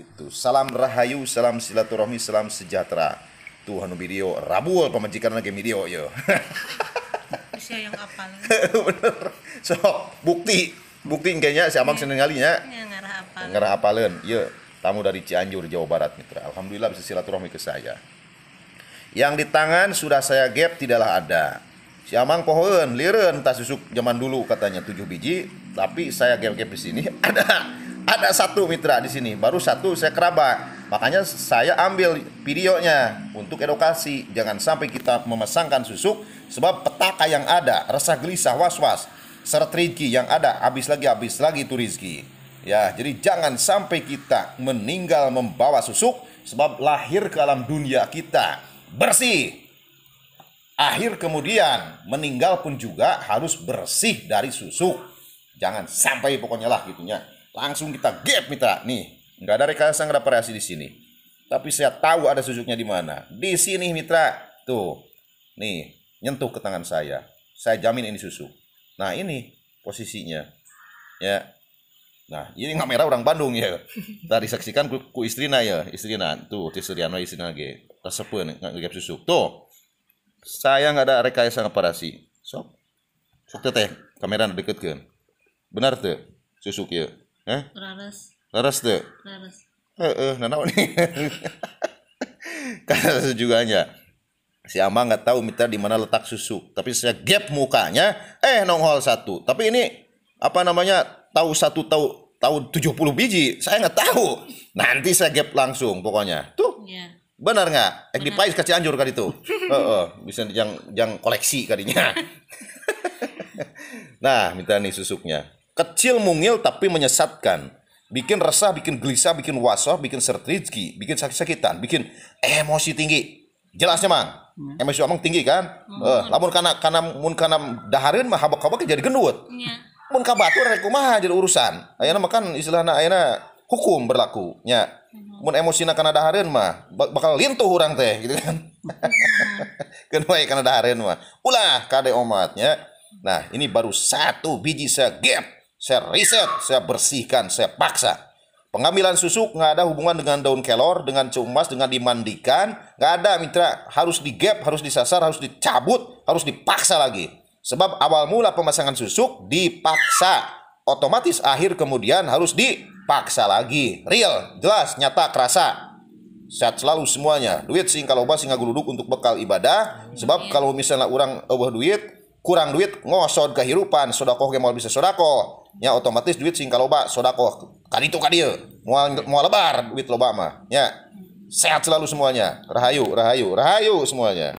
Itu salam rahayu, salam silaturahmi, salam sejahtera. Tuhan video rabu pemajikan lagi video yo. usia yang apal. Bener. So, bukti bukti kayaknya si Amang ya. seneng ya. ya. Ngarah apal. Ngarah Iya, tamu dari Cianjur Jawa Barat mitra. Alhamdulillah bisa silaturahmi ke saya. Yang di tangan sudah saya gap tidaklah ada. Si Amang pohon liren tas susuk zaman dulu katanya 7 biji, tapi saya gap-gap di sini ada ada satu mitra di sini, baru satu saya kerabat. Makanya saya ambil videonya untuk edukasi. Jangan sampai kita memasangkan susuk sebab petaka yang ada, resah gelisah was-was, Seret rizki yang ada, habis lagi habis lagi itu rizki. Ya, jadi jangan sampai kita meninggal membawa susuk sebab lahir ke alam dunia kita bersih. Akhir kemudian meninggal pun juga harus bersih dari susuk. Jangan sampai pokoknya lah gitunya langsung kita gap mitra nih nggak ada rekayasa nggak ada variasi di sini tapi saya tahu ada sujuknya di mana di sini mitra tuh nih nyentuh ke tangan saya saya jamin ini susu. nah ini posisinya ya nah ini nggak merah orang Bandung ya tadi saksikan ku, ku istrina ya istrina tuh tisriano istrina lagi, tersepuh eh, nggak gap susuk tuh saya nggak ada rekayasa variasi sok sok teteh kamera kan, benar tuh susuk ya eh leres leres tuh leres eh eh nah nih karena sejuganya si Amang nggak tahu mitra di mana letak susu tapi saya gap mukanya eh nongol satu tapi ini apa namanya tahu satu tahu tahu puluh biji saya nggak tahu nanti saya gap langsung pokoknya tuh yeah. benar nggak eh di pais kasih anjur kali itu uh, uh, bisa yang yang koleksi kadinya nah mitra nih susuknya Kecil mungil tapi menyesatkan. Bikin resah, bikin gelisah, bikin wasoh bikin sertrizki, bikin sakit-sakitan, bikin emosi tinggi. Jelasnya mang, hmm. emosi omong tinggi kan? Hmm. Eh, lamun karena karena mun karena daharin mah habak-habak jadi gendut. Iya. Mun kabatur batur rek kumaha jadi urusan. Ayana makan istilahnya ayana hukum berlaku nya. Hmm. Mun emosi na kana dahareun mah bakal lintuh orang teh gitu kan. Hmm. Kan wae kana dahareun mah. Ulah kade omatnya. Hmm. Nah, ini baru satu biji segep saya riset, saya bersihkan, saya paksa. Pengambilan susu nggak ada hubungan dengan daun kelor, dengan cumas, dengan dimandikan. Nggak ada mitra, harus digap, harus disasar, harus dicabut, harus dipaksa lagi. Sebab awal mula pemasangan susuk dipaksa. Otomatis akhir kemudian harus dipaksa lagi. Real, jelas, nyata, kerasa. Sehat selalu semuanya. Duit sih kalau nggak guluduk untuk bekal ibadah. Sebab iya. kalau misalnya orang ubah duit, kurang duit ngosot kehirupan. Sodakoh kemal bisa sodakoh ya otomatis duit sing kaloba sodako kali itu kali mual mau lebar duit loba mah ya sehat selalu semuanya rahayu rahayu rahayu semuanya